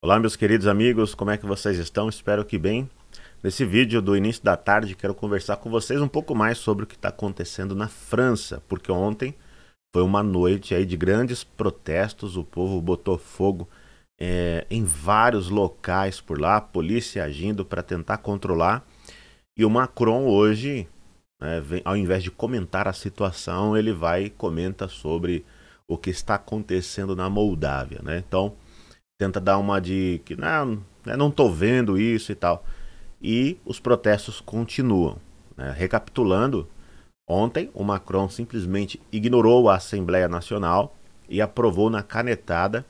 Olá meus queridos amigos, como é que vocês estão? Espero que bem. Nesse vídeo do início da tarde quero conversar com vocês um pouco mais sobre o que está acontecendo na França, porque ontem foi uma noite aí de grandes protestos, o povo botou fogo é, em vários locais por lá, a polícia agindo para tentar controlar. E o Macron hoje, né, vem, ao invés de comentar a situação, ele vai e comenta sobre o que está acontecendo na Moldávia, né? Então tenta dar uma de que não, né, não tô vendo isso e tal. E os protestos continuam. Né? Recapitulando, ontem o Macron simplesmente ignorou a Assembleia Nacional e aprovou na canetada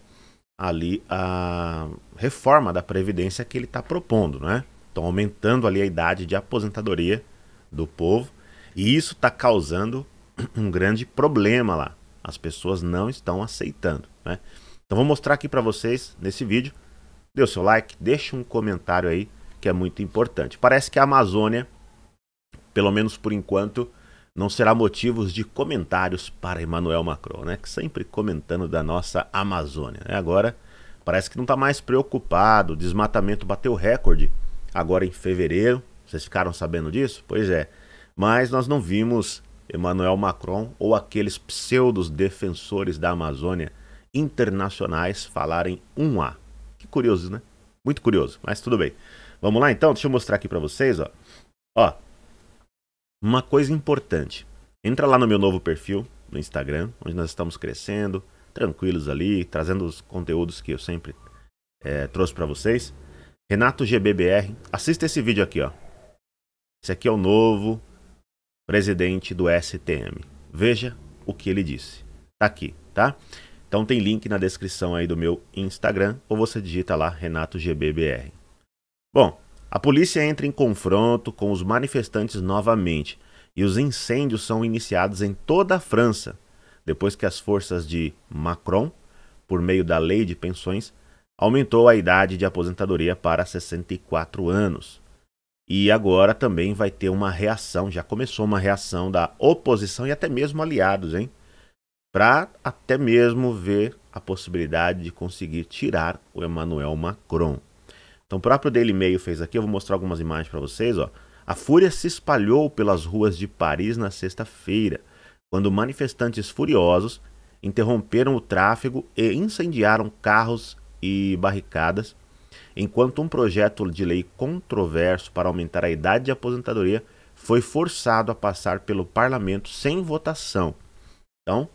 ali a reforma da Previdência que ele está propondo, né? Estão aumentando ali a idade de aposentadoria do povo e isso está causando um grande problema lá. As pessoas não estão aceitando, né? Então vou mostrar aqui para vocês nesse vídeo. Dê o seu like, deixe um comentário aí que é muito importante. Parece que a Amazônia, pelo menos por enquanto, não será motivos de comentários para Emmanuel Macron, né? Que sempre comentando da nossa Amazônia. Né? Agora parece que não está mais preocupado. O desmatamento bateu recorde agora em fevereiro. Vocês ficaram sabendo disso? Pois é. Mas nós não vimos Emmanuel Macron ou aqueles pseudos defensores da Amazônia internacionais falarem um A. Que curioso, né? Muito curioso, mas tudo bem. Vamos lá então, deixa eu mostrar aqui para vocês, ó. Ó. Uma coisa importante. Entra lá no meu novo perfil no Instagram, onde nós estamos crescendo, tranquilos ali, trazendo os conteúdos que eu sempre é, trouxe para vocês. Renato GBBR, assista esse vídeo aqui, ó. Esse aqui é o novo presidente do STM. Veja o que ele disse. Tá aqui, tá? Então tem link na descrição aí do meu Instagram ou você digita lá RenatoGBBR. Bom, a polícia entra em confronto com os manifestantes novamente e os incêndios são iniciados em toda a França, depois que as forças de Macron, por meio da lei de pensões, aumentou a idade de aposentadoria para 64 anos. E agora também vai ter uma reação, já começou uma reação da oposição e até mesmo aliados, hein? para até mesmo ver a possibilidade de conseguir tirar o Emmanuel Macron. Então, o próprio Daily Mail fez aqui, eu vou mostrar algumas imagens para vocês. Ó. A fúria se espalhou pelas ruas de Paris na sexta-feira, quando manifestantes furiosos interromperam o tráfego e incendiaram carros e barricadas, enquanto um projeto de lei controverso para aumentar a idade de aposentadoria foi forçado a passar pelo parlamento sem votação. Então,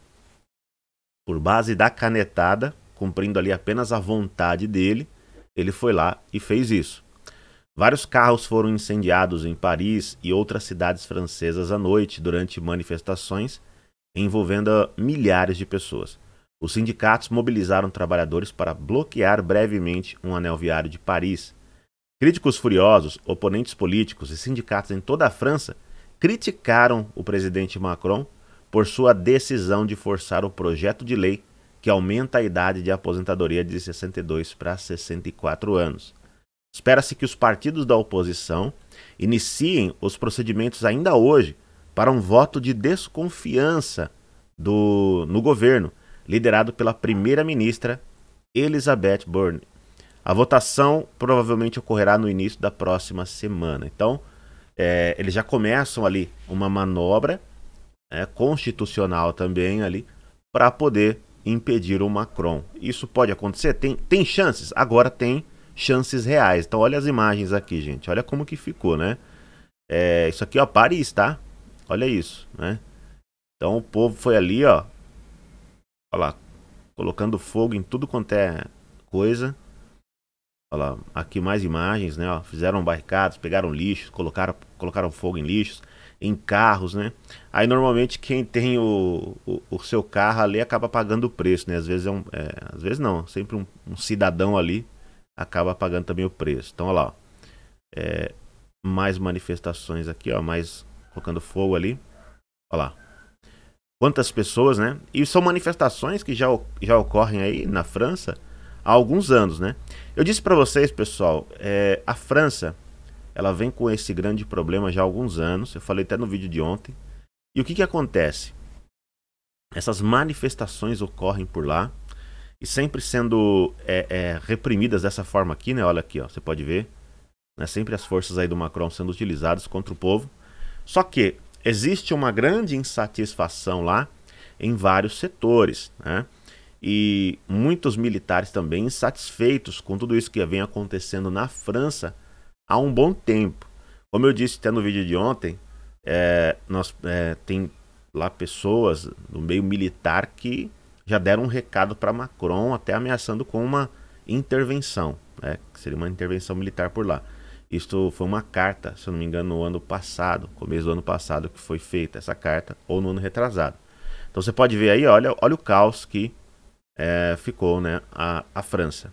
por base da canetada, cumprindo ali apenas a vontade dele, ele foi lá e fez isso. Vários carros foram incendiados em Paris e outras cidades francesas à noite durante manifestações envolvendo milhares de pessoas. Os sindicatos mobilizaram trabalhadores para bloquear brevemente um anel viário de Paris. Críticos furiosos, oponentes políticos e sindicatos em toda a França criticaram o presidente Macron por sua decisão de forçar o projeto de lei que aumenta a idade de aposentadoria de 62 para 64 anos. Espera-se que os partidos da oposição iniciem os procedimentos ainda hoje para um voto de desconfiança do, no governo, liderado pela primeira-ministra Elizabeth Bourne. A votação provavelmente ocorrerá no início da próxima semana. Então, é, eles já começam ali uma manobra né, constitucional também ali, para poder impedir o Macron. Isso pode acontecer? Tem, tem chances? Agora tem chances reais. Então olha as imagens aqui, gente. Olha como que ficou, né? É, isso aqui, ó, Paris, tá? Olha isso, né? Então o povo foi ali, ó. Olha lá, colocando fogo em tudo quanto é coisa. Olha lá, aqui mais imagens, né? Ó, fizeram barricadas, pegaram lixo, colocaram, colocaram fogo em lixos em carros, né? Aí normalmente quem tem o, o, o, seu carro ali acaba pagando o preço, né? Às vezes é um, é, às vezes não, sempre um, um, cidadão ali acaba pagando também o preço. Então olha lá, ó. É, mais manifestações aqui, ó, mais colocando fogo ali, olha lá. Quantas pessoas, né? E são manifestações que já, já ocorrem aí na França há alguns anos, né? Eu disse para vocês, pessoal, é, a França ela vem com esse grande problema já há alguns anos. Eu falei até no vídeo de ontem. E o que, que acontece? Essas manifestações ocorrem por lá e sempre sendo é, é, reprimidas dessa forma aqui, né? Olha aqui, ó, você pode ver. Né? Sempre as forças aí do Macron sendo utilizadas contra o povo. Só que existe uma grande insatisfação lá em vários setores, né? E muitos militares também insatisfeitos com tudo isso que vem acontecendo na França há um bom tempo. Como eu disse até no vídeo de ontem, é, nós é, tem lá pessoas no meio militar que já deram um recado para Macron, até ameaçando com uma intervenção, né? que seria uma intervenção militar por lá. Isto foi uma carta, se eu não me engano, no ano passado, começo do ano passado que foi feita essa carta, ou no ano retrasado. Então você pode ver aí, olha, olha o caos que é, ficou né, a, a França.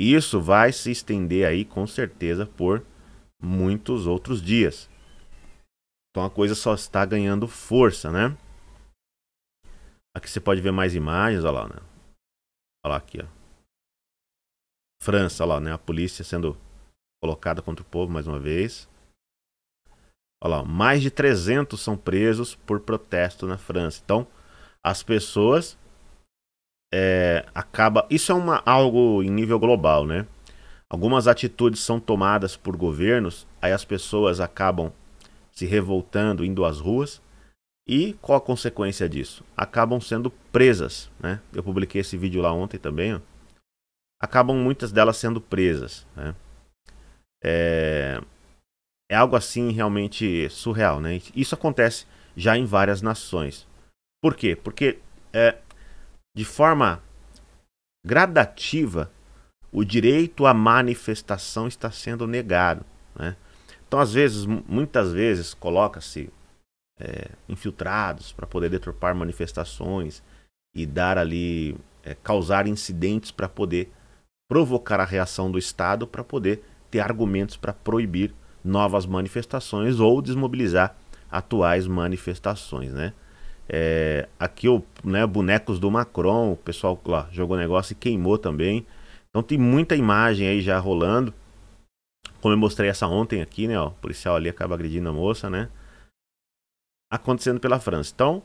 E isso vai se estender aí com certeza por muitos outros dias. Então a coisa só está ganhando força, né? Aqui você pode ver mais imagens, olha lá, né? Olha lá aqui, ó. França, olha lá, né? A polícia sendo colocada contra o povo mais uma vez. Olha lá, mais de 300 são presos por protesto na França. Então, as pessoas é, acaba. Isso é uma, algo em nível global, né? Algumas atitudes são tomadas por governos, aí as pessoas acabam se revoltando, indo às ruas. E qual a consequência disso? Acabam sendo presas, né? Eu publiquei esse vídeo lá ontem também. Ó. Acabam muitas delas sendo presas, né? É, é algo assim realmente surreal, né? Isso acontece já em várias nações. Por quê? Porque é, de forma gradativa, o direito à manifestação está sendo negado. Né? Então, às vezes, muitas vezes, coloca-se é, infiltrados para poder deturpar manifestações e dar ali, é, causar incidentes para poder provocar a reação do Estado, para poder ter argumentos para proibir novas manifestações ou desmobilizar atuais manifestações, né? É, aqui o né, bonecos do Macron, o pessoal lá jogou negócio e queimou também. Então tem muita imagem aí já rolando. Como eu mostrei essa ontem aqui, né? Ó, o policial ali acaba agredindo a moça, né? Acontecendo pela França. Então,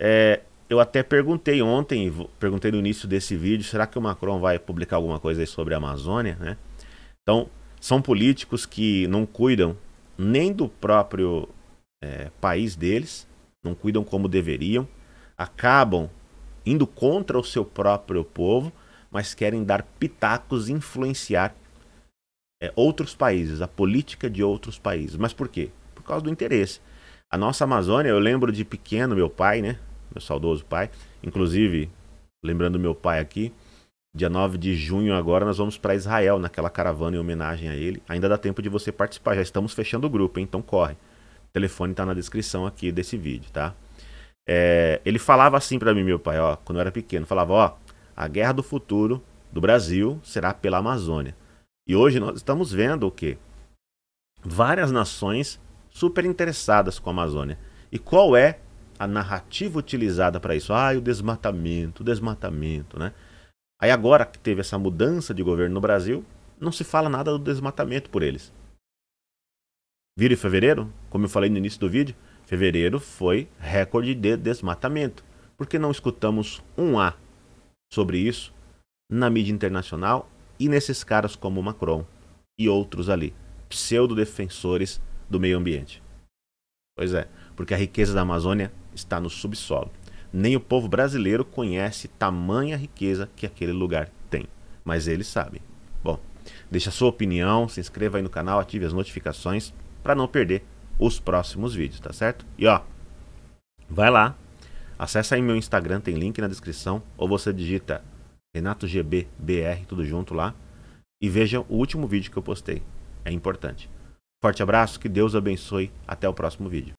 é, eu até perguntei ontem, perguntei no início desse vídeo, será que o Macron vai publicar alguma coisa aí sobre a Amazônia, né? Então, são políticos que não cuidam nem do próprio é, país deles, não cuidam como deveriam, acabam indo contra o seu próprio povo, mas querem dar pitacos e influenciar é, outros países, a política de outros países. Mas por quê? Por causa do interesse. A nossa Amazônia, eu lembro de pequeno, meu pai, né? Meu saudoso pai. Inclusive, lembrando meu pai aqui, dia 9 de junho agora nós vamos para Israel, naquela caravana em homenagem a ele. Ainda dá tempo de você participar, já estamos fechando o grupo, hein? então corre telefone tá na descrição aqui desse vídeo, tá? É, ele falava assim para mim, meu pai, ó, quando eu era pequeno, falava, ó, a guerra do futuro do Brasil será pela Amazônia. E hoje nós estamos vendo o quê? Várias nações super interessadas com a Amazônia. E qual é a narrativa utilizada para isso? Ah, o desmatamento, o desmatamento, né? Aí agora que teve essa mudança de governo no Brasil, não se fala nada do desmatamento por eles. Vira em fevereiro, como eu falei no início do vídeo, fevereiro foi recorde de desmatamento. Por que não escutamos um A sobre isso na mídia internacional e nesses caras como Macron e outros ali, pseudo-defensores do meio ambiente? Pois é, porque a riqueza da Amazônia está no subsolo. Nem o povo brasileiro conhece tamanha riqueza que aquele lugar tem, mas eles sabem. Bom, deixa a sua opinião, se inscreva aí no canal, ative as notificações para não perder os próximos vídeos, tá certo? E ó, vai lá, acessa aí meu Instagram, tem link na descrição, ou você digita RenatoGBBR, tudo junto lá, e veja o último vídeo que eu postei. É importante. Forte abraço, que Deus abençoe, até o próximo vídeo.